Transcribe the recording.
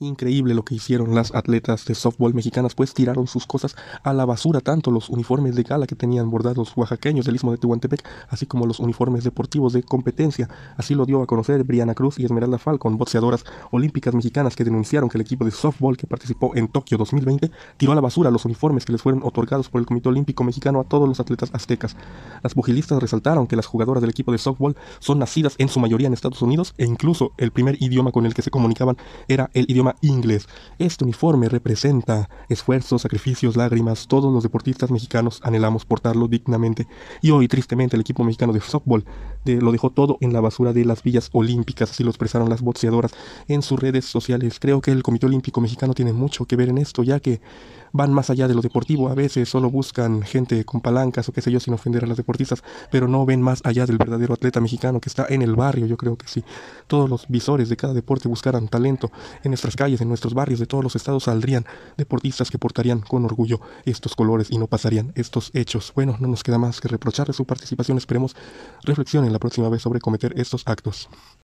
Increíble lo que hicieron las atletas de softball mexicanas, pues tiraron sus cosas a la basura, tanto los uniformes de gala que tenían bordados oaxaqueños del Istmo de Tehuantepec, así como los uniformes deportivos de competencia. Así lo dio a conocer Briana Cruz y Esmeralda Falcon, boxeadoras olímpicas mexicanas que denunciaron que el equipo de softball que participó en Tokio 2020 tiró a la basura los uniformes que les fueron otorgados por el Comité Olímpico Mexicano a todos los atletas aztecas. Las pugilistas resaltaron que las jugadoras del equipo de softball son nacidas en su mayoría en Estados Unidos e incluso el primer idioma con el que se comunicaban era el idioma inglés, Este uniforme representa esfuerzos, sacrificios, lágrimas. Todos los deportistas mexicanos anhelamos portarlo dignamente. Y hoy, tristemente, el equipo mexicano de softball lo dejó todo en la basura de las villas olímpicas, así lo expresaron las boxeadoras en sus redes sociales. Creo que el Comité Olímpico Mexicano tiene mucho que ver en esto, ya que van más allá de lo deportivo. A veces solo buscan gente con palancas o qué sé yo, sin ofender a las deportistas, pero no ven más allá del verdadero atleta mexicano que está en el barrio. Yo creo que si todos los visores de cada deporte buscaran talento en nuestras calles, en nuestros barrios, de todos los estados saldrían deportistas que portarían con orgullo estos colores y no pasarían estos hechos. Bueno, no nos queda más que reprocharles su participación. Esperemos reflexionen la próxima vez sobre cometer estos actos.